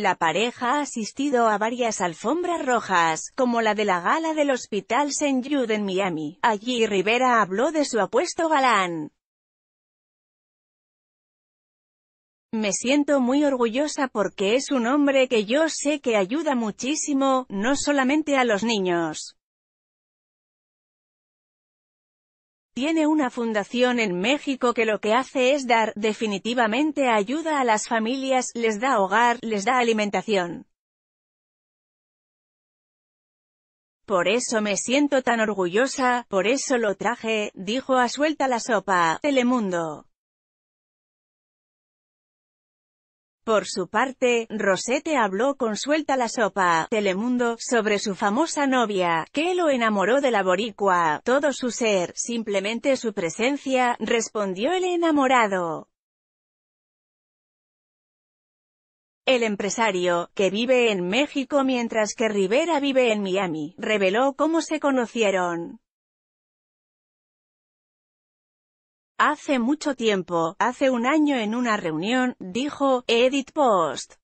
La pareja ha asistido a varias alfombras rojas, como la de la gala del Hospital St. Jude en Miami. Allí Rivera habló de su apuesto galán. Me siento muy orgullosa porque es un hombre que yo sé que ayuda muchísimo, no solamente a los niños. tiene una fundación en México que lo que hace es dar, definitivamente ayuda a las familias, les da hogar, les da alimentación. Por eso me siento tan orgullosa, por eso lo traje, dijo a Suelta la Sopa, Telemundo. Por su parte, Rosette habló con Suelta la Sopa, Telemundo, sobre su famosa novia, que lo enamoró de la boricua, todo su ser, simplemente su presencia, respondió el enamorado. El empresario, que vive en México mientras que Rivera vive en Miami, reveló cómo se conocieron. Hace mucho tiempo, hace un año en una reunión, dijo, Edit Post.